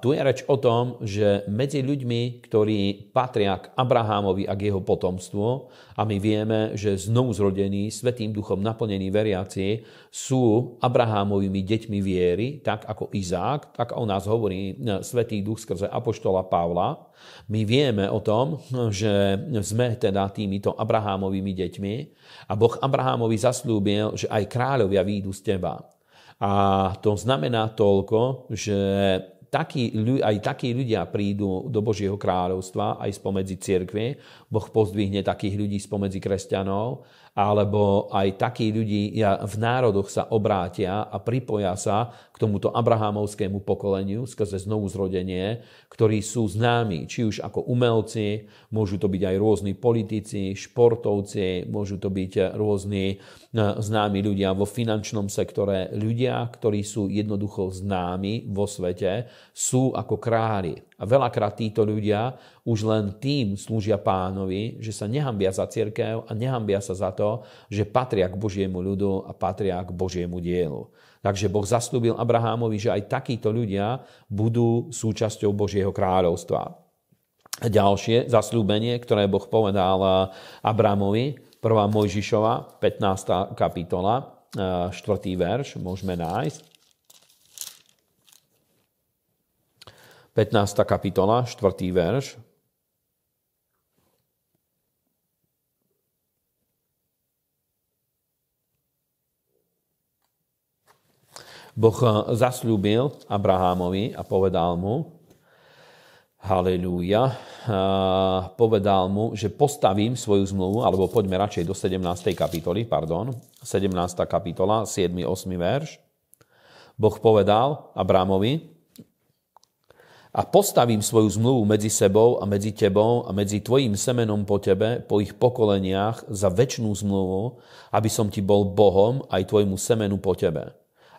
tu je reč o tom, že medzi ľuďmi, ktorí patria k Abrahámovi a k jeho potomstvu, a my vieme, že znovu zrodení, svetým duchom naplnení veriaci, sú Abrahámovými deťmi viery, tak ako Izák, tak o nás hovorí e, svetý duch skrze Apoštola Pavla. My vieme o tom, že sme teda týmito Abrahámovými deťmi a Boh Abrahámovi zaslúbil, že aj kráľovia výjdu z teba. A to znamená toľko, že taký, aj takí ľudia prídu do Božieho kráľovstva, aj spomedzi cirkvie. Boh pozdvihne takých ľudí spomedzi kresťanov, alebo aj takí ľudí v národoch sa obrátia a pripoja sa tomuto abrahámovskému pokoleniu skrze znovu zrodenie, ktorí sú známi či už ako umelci, môžu to byť aj rôzni politici, športovci, môžu to byť rôzni e, známi ľudia vo finančnom sektore, ľudia, ktorí sú jednoducho známi vo svete, sú ako králi. A veľakrát títo ľudia už len tým slúžia pánovi, že sa nehambia za cirkev a nehambia sa za to, že patria k Božiemu ľudu a patria k Božiemu dielu. Takže Boh zastúbil Abrahámovi, že aj takíto ľudia budú súčasťou Božieho kráľovstva. Ďalšie zasľúbenie, ktoré Boh povedal eh, Abrahamovi, 1. Mojžišova, 15. kapitola, 4. Eh, verš, môžeme nájsť. 15. kapitola, 4. verš. Boh eh, zasľúbil Abrahámovi a povedal mu, Halelúja. Eh, povedal mu, že postavím svoju zmluvu, alebo poďme radšej do 17. kapitoly, pardon, 17. kapitola, 7. 8. verš. Boh povedal Abrámovi, a postavím svoju zmluvu medzi sebou a medzi tebou a medzi tvojim semenom po tebe, po ich pokoleniach, za väčšnú zmluvu, aby som ti bol Bohom aj tvojmu semenu po tebe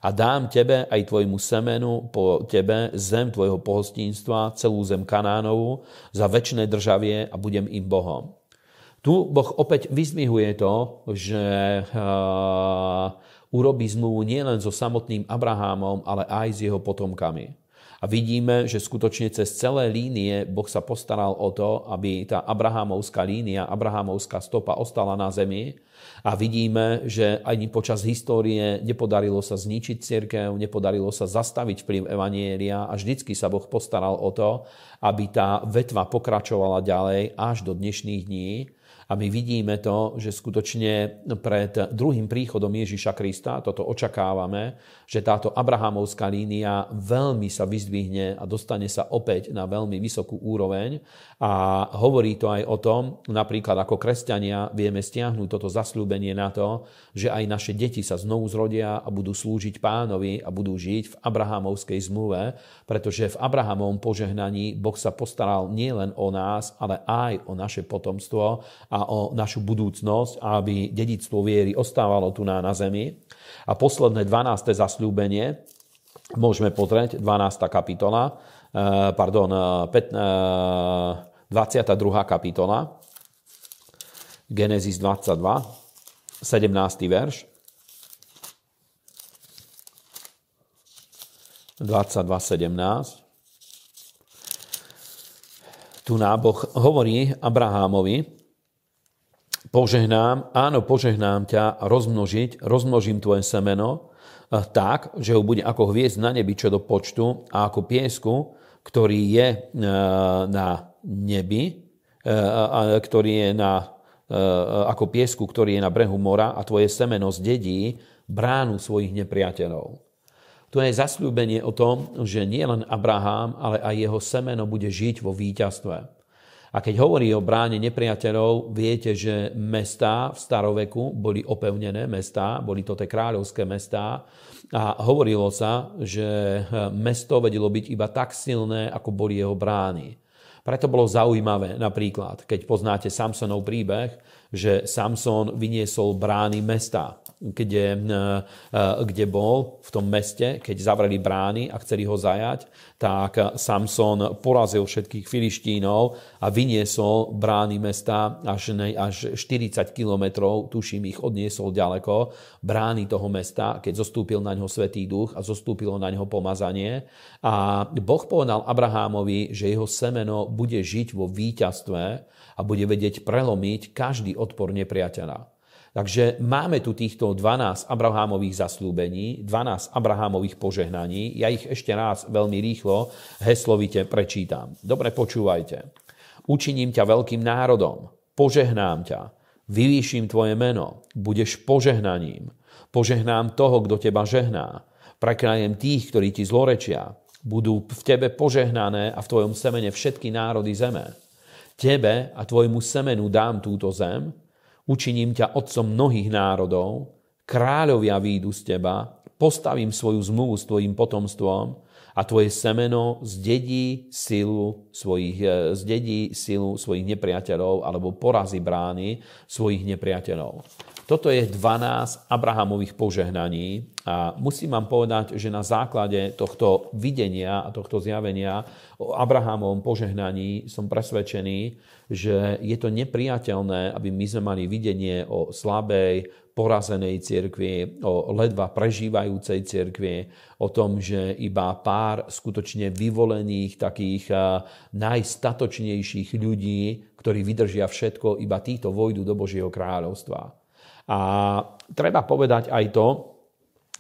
a dám tebe aj tvojmu semenu po tebe zem tvojho pohostinstva, celú zem Kanánovu za väčšné državie a budem im Bohom. Tu Boh opäť vyzmihuje to, že urobí zmluvu nielen so samotným Abrahámom, ale aj s jeho potomkami. A vidíme, že skutočne cez celé línie Boh sa postaral o to, aby tá Abrahámovská línia, Abrahámovská stopa ostala na zemi. A vidíme, že ani počas histórie nepodarilo sa zničiť cirkev, nepodarilo sa zastaviť vplyv Evanielia a vždycky sa Boh postaral o to, aby tá vetva pokračovala ďalej až do dnešných dní a my vidíme to, že skutočne pred druhým príchodom Ježiša Krista, toto očakávame, že táto abrahamovská línia veľmi sa vyzdvihne a dostane sa opäť na veľmi vysokú úroveň. A hovorí to aj o tom, napríklad ako kresťania vieme stiahnuť toto zasľúbenie na to, že aj naše deti sa znovu zrodia a budú slúžiť pánovi a budú žiť v abrahamovskej zmluve, pretože v abrahámovom požehnaní Boh sa postaral nielen o nás, ale aj o naše potomstvo a a o našu budúcnosť, aby dedictvo viery ostávalo tu na, na zemi. A posledné 12. zasľúbenie, môžeme pozrieť 12. kapitola, eh, pardon, 22. Eh, eh, kapitola, Genesis 22, 17. verš. 22.17. Tu náboh hovorí Abrahámovi, Požehnám, áno, požehnám ťa rozmnožiť, rozmnožím tvoje semeno eh, tak, že ho bude ako hviezd na nebi čo do počtu a ako piesku, ktorý je eh, na nebi, eh, ktorý je na, ako piesku, ktorý je na brehu mora a tvoje semeno zdedí bránu svojich nepriateľov. To je zasľúbenie o tom, že nielen len Abraham, ale aj jeho semeno bude žiť vo víťazstve. A keď hovorí o bráne nepriateľov, viete, že mesta v staroveku boli opevnené mestá, boli to tie kráľovské mesta a hovorilo sa, že eh, mesto vedelo byť iba tak silné, ako boli jeho brány. Preto bolo zaujímavé napríklad, keď poznáte Samsonov príbeh, že Samson vyniesol brány mesta kde, eh, eh, kde bol v tom meste, keď zavreli brány a chceli ho zajať, tak eh, Samson porazil všetkých filištínov a vyniesol brány mesta až, ne, až 40 kilometrov, tuším, ich odniesol ďaleko, brány toho mesta, keď zostúpil na ňo Svetý duch a zostúpilo na ňo pomazanie. A Boh povedal Abrahámovi, že jeho semeno bude žiť vo víťazstve a bude vedieť prelomiť každý odpor nepriateľa. Takže máme tu týchto 12 Abrahámových zaslúbení, 12 Abrahámových požehnaní. Ja ich ešte raz veľmi rýchlo, heslovite prečítam. Dobre počúvajte. Učiním ťa veľkým národom, požehnám ťa, vyvýšim tvoje meno, budeš požehnaním. Požehnám toho, kto teba žehná. Prekrajem tých, ktorí ti zlorečia. Budú v tebe požehnané a v tvojom semene všetky národy zeme. Tebe a tvojmu semenu dám túto zem, Učiním ťa otcom mnohých národov, kráľovia výjdu z teba, postavím svoju zmluvu s tvojim potomstvom a tvoje semeno zdedí silu svojich, e, zdedí silu svojich nepriateľov alebo porazí brány svojich nepriateľov. Toto je 12 Abrahamových požehnaní a musím vám povedať, že na základe tohto videnia a tohto zjavenia o Abrahamovom požehnaní som presvedčený, že je to nepriateľné, aby my sme mali videnie o slabej, porazenej cirkvi, o ledva prežívajúcej cirkvi, o tom, že iba pár skutočne vyvolených takých najstatočnejších ľudí, ktorí vydržia všetko, iba títo vojdu do Božieho kráľovstva. A treba povedať aj to,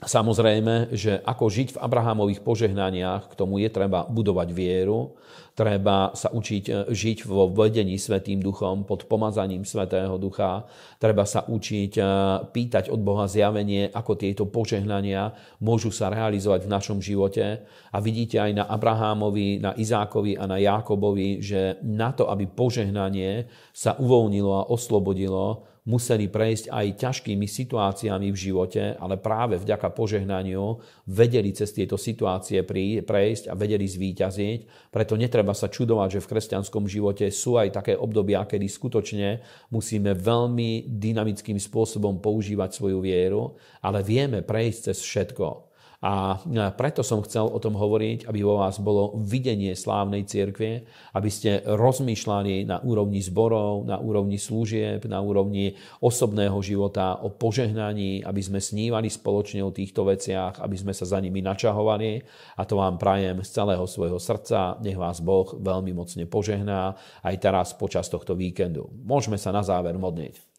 Samozrejme, že ako žiť v Abrahamových požehnaniach, k tomu je treba budovať vieru, treba sa učiť e, žiť vo vedení Svetým duchom, pod pomazaním Svetého ducha, treba sa učiť e, pýtať od Boha zjavenie, ako tieto požehnania môžu sa realizovať v našom živote. A vidíte aj na Abrahámovi, na Izákovi a na Jákobovi, že na to, aby požehnanie sa uvoľnilo a oslobodilo, museli prejsť aj ťažkými situáciami v živote, ale práve vďaka požehnaniu vedeli cez tieto situácie prejsť a vedeli zvíťaziť. Preto netreba sa čudovať, že v kresťanskom živote sú aj také obdobia, kedy skutočne musíme veľmi dynamickým spôsobom používať svoju vieru, ale vieme prejsť cez všetko. A e, preto som chcel o tom hovoriť, aby vo vás bolo videnie slávnej cirkve, aby ste rozmýšľali na úrovni zborov, na úrovni služieb, na úrovni osobného života, o požehnaní, aby sme snívali spoločne o týchto veciach, aby sme sa za nimi načahovali. A to vám prajem z celého svojho srdca. Nech vás Boh veľmi mocne požehná aj teraz počas tohto víkendu. Môžeme sa na záver modliť.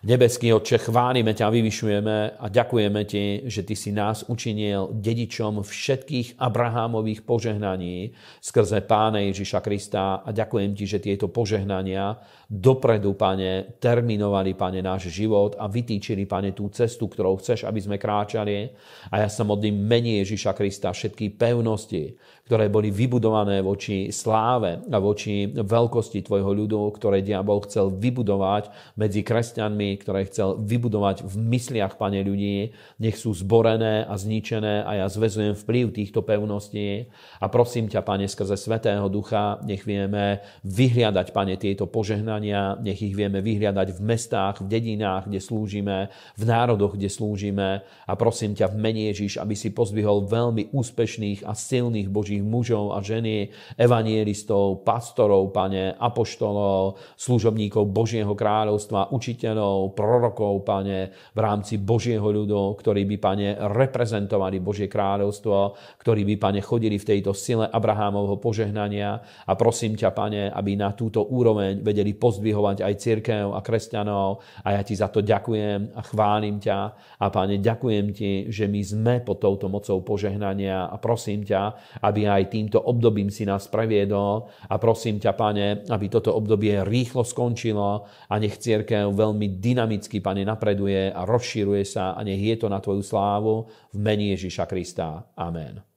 Nebeský Otče, chválime ťa, vyvyšujeme a ďakujeme ti, že ty si nás učinil dedičom všetkých Abrahámových požehnaní skrze Pána Ježiša Krista a ďakujem ti, že tieto požehnania dopredu, Pane, terminovali, Pane, náš život a vytýčili, Pane, tú cestu, ktorou chceš, aby sme kráčali. A ja sa modlím menej Ježiša Krista všetky pevnosti, ktoré boli vybudované voči sláve a voči veľkosti tvojho ľudu, ktoré diabol chcel vybudovať medzi kresťanmi ktoré chcel vybudovať v mysliach, Pane, ľudí. Nech sú zborené a zničené a ja zvezujem vplyv týchto pevností. A prosím ťa, Pane, skrze Svetého Ducha, nech vieme vyhliadať, Pane, tieto požehnania, nech ich vieme vyhliadať v mestách, v dedinách, kde slúžime, v národoch, kde slúžime. A prosím ťa v mene Ježiš, aby si pozbyhol veľmi úspešných a silných Božích mužov a ženy, evanieristov, pastorov, Pane, apoštolov, služobníkov Božieho kráľovstva, učiteľov, apoštolov, prorokov, pane, v rámci Božieho ľudu, ktorí by, pane, reprezentovali Božie kráľovstvo, ktorí by, pane, chodili v tejto sile Abrahámovho požehnania a prosím ťa, pane, aby na túto úroveň vedeli pozdvihovať aj cirkev a kresťanov a ja ti za to ďakujem a chválim ťa a, pane, ďakujem ti, že my sme pod touto mocou požehnania a prosím ťa, aby aj týmto obdobím si nás previedol a prosím ťa, pane, aby toto obdobie rýchlo skončilo a nech církev veľmi dýchalo dynamicky, Pane, napreduje a rozširuje sa a nech je to na Tvoju slávu v mene Ježiša Krista. Amen.